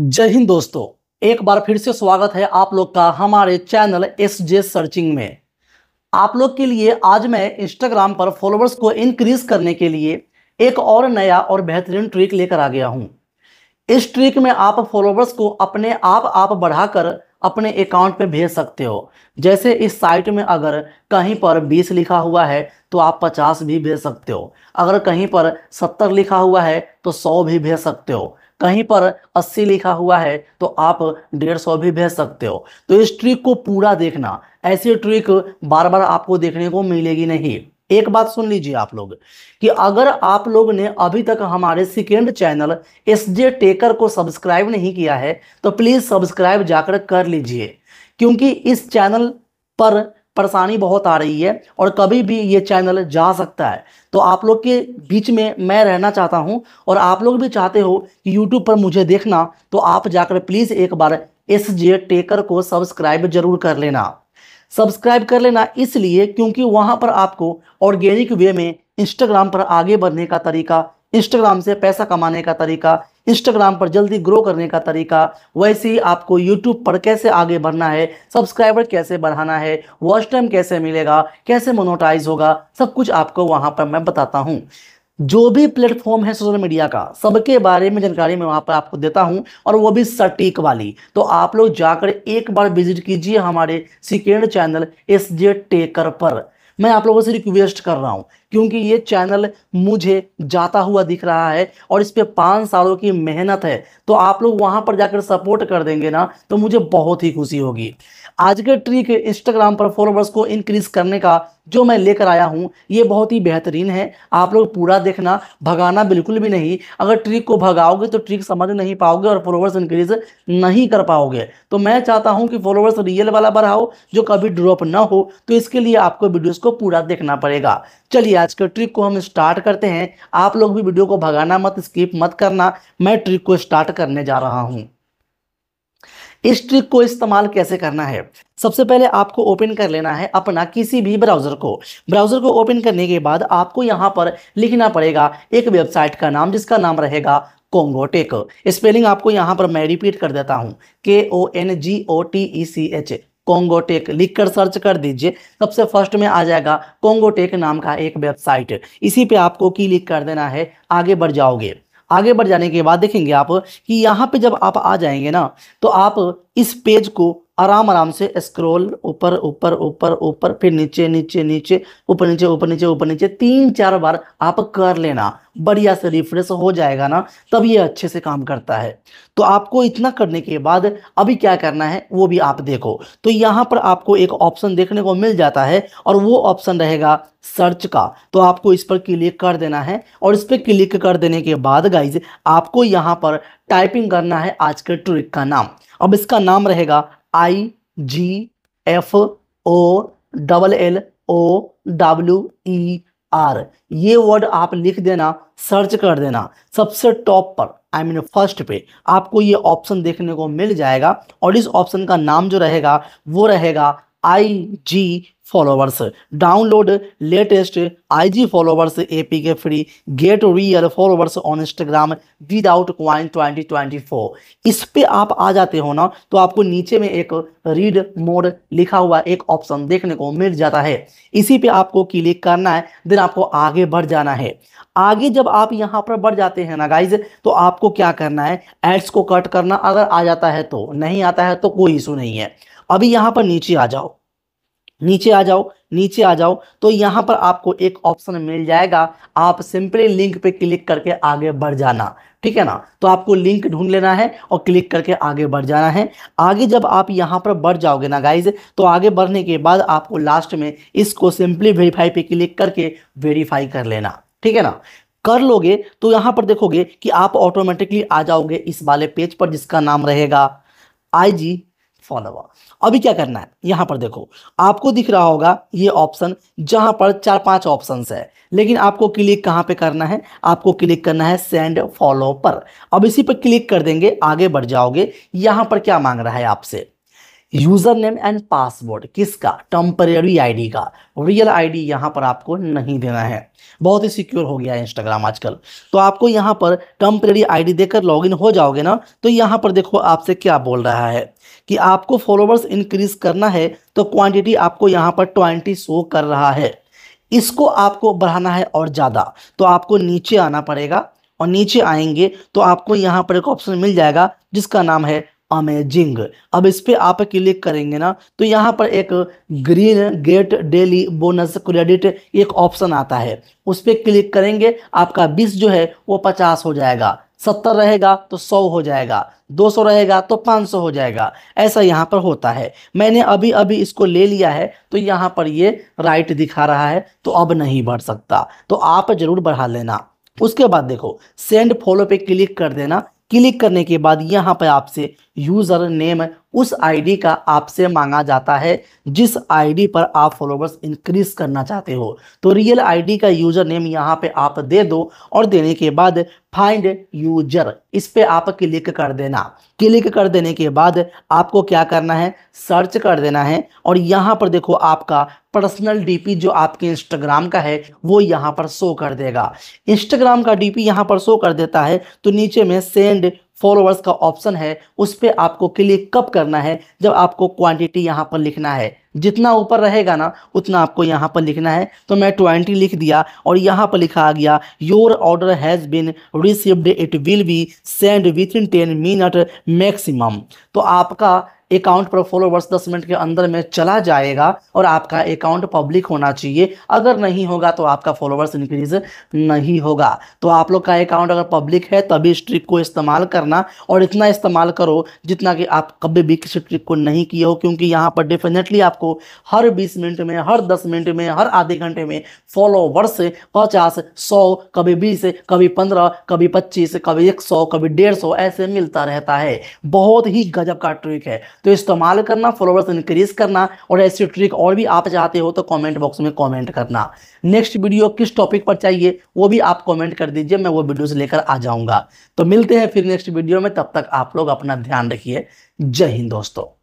जय हिंद दोस्तों एक बार फिर से स्वागत है आप लोग का हमारे चैनल एस जे सर्चिंग में आप लोग के लिए आज मैं इंस्टाग्राम पर फॉलोअर्स को इंक्रीज करने के लिए एक और नया और बेहतरीन ट्रिक लेकर आ गया हूं इस ट्रिक में आप फॉलोअर्स को अपने आप आप बढ़ाकर अपने अकाउंट पे भेज सकते हो जैसे इस साइट में अगर कहीं पर 20 लिखा हुआ है तो आप 50 भी भेज सकते हो अगर कहीं पर 70 लिखा हुआ है तो 100 भी भेज सकते हो कहीं पर 80 लिखा हुआ है तो आप 150 भी भेज सकते हो तो इस ट्रिक को पूरा देखना ऐसी ट्रिक बार बार आपको देखने को मिलेगी नहीं एक बात सुन लीजिए आप लोग कि अगर आप लोग ने अभी तक हमारे second channel S J Taker को सब्सक्राइब नहीं किया है तो प्लीज़ सब्सक्राइब जाकर कर लीजिए क्योंकि इस चैनल पर परेशानी बहुत आ रही है और कभी भी ये चैनल जा सकता है तो आप लोग के बीच में मैं रहना चाहता हूँ और आप लोग भी चाहते हो कि यूट्यूब पर मुझे देखना तो आप जाकर प्लीज़ एक बार एस जे टेकर को सब्सक्राइब जरूर कर लेना सब्सक्राइब कर लेना इसलिए क्योंकि वहां पर आपको ऑर्गेनिक वे में इंस्टाग्राम पर आगे बढ़ने का तरीका इंस्टाग्राम से पैसा कमाने का तरीका इंस्टाग्राम पर जल्दी ग्रो करने का तरीका वैसे ही आपको यूट्यूब पर कैसे आगे बढ़ना है सब्सक्राइबर कैसे बढ़ाना है वॉच टाइम कैसे मिलेगा कैसे मोनोटाइज होगा सब कुछ आपको वहां पर मैं बताता हूँ जो भी प्लेटफॉर्म है सोशल मीडिया का सबके बारे में जानकारी मैं वहां पर आपको देता हूँ और वो भी सटीक वाली तो आप लोग जाकर एक बार विजिट कीजिए हमारे second channel S J Taker पर मैं आप लोगों से रिक्वेस्ट कर रहा हूँ क्योंकि ये चैनल मुझे जाता हुआ दिख रहा है और इस पर पाँच सालों की मेहनत है तो आप लोग वहाँ पर जाकर सपोर्ट कर देंगे ना तो मुझे बहुत ही खुशी होगी आज के ट्रिक इंस्टाग्राम पर फॉलोवर्स को इंक्रीज करने का जो मैं लेकर आया हूँ ये बहुत ही बेहतरीन है आप लोग पूरा देखना भगाना बिल्कुल भी नहीं अगर ट्रिक को भगाओगे तो ट्रिक समझ नहीं पाओगे और फॉलोवर्स इंक्रीज नहीं कर पाओगे तो मैं चाहता हूँ कि फॉलोवर्स रियल वाला बढ़ाओ जो कभी ड्रॉप ना हो तो इसके लिए आपको वीडियोस को पूरा देखना पड़ेगा चलिए आज के ट्रिक को हम स्टार्ट करते हैं आप लोग भी वीडियो को भगाना मत स्किप मत करना मैं ट्रिक को स्टार्ट करने जा रहा हूँ इस ट्रिक को इस्तेमाल कैसे करना है सबसे पहले आपको ओपन कर लेना है अपना किसी भी ब्राउज़र को ब्राउज़र को ओपन करने के बाद आपको यहाँ पर लिखना पड़ेगा एक वेबसाइट का नाम जिसका नाम रहेगा कोंगो टेक स्पेलिंग आपको यहाँ पर मैं रिपीट कर देता हूँ K O N G O T E C H Kongo Tech लिख कर सर्च कर दीजिए सबसे फर्स्ट में आ जाएगा कोंगो टेक नाम का एक वेबसाइट इसी पे आपको की लिख कर देना है आगे बढ़ जाओगे आगे बढ़ जाने के बाद देखेंगे आप कि यहाँ पे जब आप आ जाएंगे ना तो आप इस पेज को आराम आराम से स्क्रॉल ऊपर ऊपर ऊपर ऊपर फिर नीचे नीचे नीचे ऊपर नीचे ऊपर नीचे ऊपर नीचे तीन चार बार आप कर लेना बढ़िया से रिफ्रेश हो जाएगा ना तब ये अच्छे से काम करता है तो आपको इतना करने के बाद अभी क्या करना है वो भी आप देखो तो यहाँ पर आपको एक ऑप्शन देखने को मिल जाता है और वो ऑप्शन रहेगा सर्च का तो आपको इस पर क्लिक कर देना है और इस पर क्लिक कर देने के बाद गाइज आपको यहाँ पर टाइपिंग करना है आज के ट्रिक का नाम अब इसका नाम रहेगा I G F O double L O W E R ये वर्ड आप लिख देना सर्च कर देना सबसे टॉप पर आई मीन फर्स्ट पे आपको ये ऑप्शन देखने को मिल जाएगा और इस ऑप्शन का नाम जो रहेगा वो रहेगा I G followers download latest IG followers app के free get real followers on Instagram without coin 2024 इस पे आप आ जाते हो ना तो आपको नीचे में एक रीड मोड लिखा हुआ एक ऑप्शन देखने को मिल जाता है इसी पे आपको क्लिक करना है देन आपको आगे बढ़ जाना है आगे जब आप यहाँ पर बढ़ जाते हैं ना गाइज तो आपको क्या करना है एड्स को कट करना अगर आ जाता है तो नहीं आता है तो कोई इशू नहीं है अभी यहाँ पर नीचे आ जाओ नीचे आ जाओ नीचे आ जाओ तो यहाँ पर आपको एक ऑप्शन मिल जाएगा आप सिंपली लिंक पे क्लिक करके आगे बढ़ जाना ठीक है ना तो आपको लिंक ढूंढ लेना है और क्लिक करके आगे बढ़ जाना है आगे जब आप यहाँ पर बढ़ जाओगे ना गाइज तो आगे बढ़ने के बाद आपको लास्ट में इसको सिंपली वेरीफाई पे क्लिक करके वेरीफाई कर लेना ठीक है ना कर लोगे तो यहाँ पर देखोगे कि आप ऑटोमेटिकली आ जाओगे इस वाले पेज पर जिसका नाम रहेगा आई जी फॉलोअर अभी क्या करना है यहाँ पर देखो आपको दिख रहा होगा ये ऑप्शन जहाँ पर चार पांच ऑप्शन है लेकिन आपको क्लिक कहाँ पे करना है आपको क्लिक करना है सेंड फॉलो पर अब इसी पर क्लिक कर देंगे आगे बढ़ जाओगे यहाँ पर क्या मांग रहा है आपसे यूजर नेम एंड पासवर्ड किसका टेम्परेरी आईडी का रियल आईडी यहाँ पर आपको नहीं देना है बहुत ही सिक्योर हो गया है इंस्टाग्राम आजकल तो आपको यहाँ पर टेम्परेरी आईडी देकर लॉगिन हो जाओगे ना तो यहाँ पर देखो आपसे क्या बोल रहा है कि आपको फॉलोवर्स इंक्रीज करना है तो क्वांटिटी आपको यहाँ पर ट्वेंटी शो कर रहा है इसको आपको बढ़ाना है और ज़्यादा तो आपको नीचे आना पड़ेगा और नीचे आएंगे तो आपको यहाँ पर एक ऑप्शन मिल जाएगा जिसका नाम है अमेजिंग अब इस पर आप क्लिक करेंगे ना तो यहाँ पर एक green get daily bonus credit एक ऑप्शन आता है उस पर क्लिक करेंगे आपका बीस जो है वो पचास हो जाएगा सत्तर रहेगा तो सौ हो जाएगा दो सौ रहेगा तो पाँच सौ हो जाएगा ऐसा यहाँ पर होता है मैंने अभी अभी इसको ले लिया है तो यहाँ पर ये राइट दिखा रहा है तो अब नहीं बढ़ सकता तो आप ज़रूर बढ़ा लेना उसके बाद देखो सेंड फॉलो पे क्लिक कर देना क्लिक करने के बाद यहाँ पर आपसे यूज़र नेम उस आईडी का आपसे मांगा जाता है जिस आईडी पर आप फॉलोवर्स इंक्रीज करना चाहते हो तो रियल आईडी का यूजर नेम यहाँ पे आप दे दो और देने के बाद फाइंड यूजर इस पे आप क्लिक कर देना क्लिक कर देने के बाद आपको क्या करना है सर्च कर देना है और यहाँ पर देखो आपका पर्सनल डीपी जो आपके इंस्टाग्राम का है वो यहाँ पर शो कर देगा इंस्टाग्राम का डीपी यहाँ पर शो कर देता है तो नीचे में सेंड फॉलोअर्स का ऑप्शन है उस पर आपको क्लिक कब करना है जब आपको क्वांटिटी यहाँ पर लिखना है जितना ऊपर रहेगा ना उतना आपको यहाँ पर लिखना है तो मैं ट्वेंटी लिख दिया और यहाँ पर लिखा आ गया your order has been received it will be send within ten minute maximum तो आपका अकाउंट पर फॉलोवर्स दस मिनट के अंदर में चला जाएगा और आपका अकाउंट पब्लिक होना चाहिए अगर नहीं होगा तो आपका फॉलोवर्स इंक्रीज नहीं होगा तो आप लोग का अकाउंट अगर पब्लिक है तभी इस ट्रिक को इस्तेमाल करना और इतना इस्तेमाल करो जितना कि आप कभी भी किसी ट्रिक को नहीं किए हो क्योंकि यहाँ पर डेफिनेटली आपको आपको हर बीस मिनट में हर दस मिनट में हर आधे घंटे में फॉलोवर्स पचास सौ कभी बीस कभी पंद्रह कभी पच्चीस कभी एक सौ कभी डेढ़ सौ ऐसे मिलता रहता है बहुत ही गजब का ट्रिक है तो इस्तेमाल करना फॉलोवर्स इंक्रीज करना और ऐसी ट्रिक और भी आप चाहते हो तो कॉमेंट बॉक्स में कॉमेंट करना नेक्स्ट वीडियो किस टॉपिक पर चाहिए वो भी आप कॉमेंट कर दीजिए मैं वो वीडियोज लेकर आ जाऊँगा तो मिलते हैं फिर नेक्स्ट वीडियो में तब तक आप लोग अपना ध्यान रखिए जय हिंद दोस्तों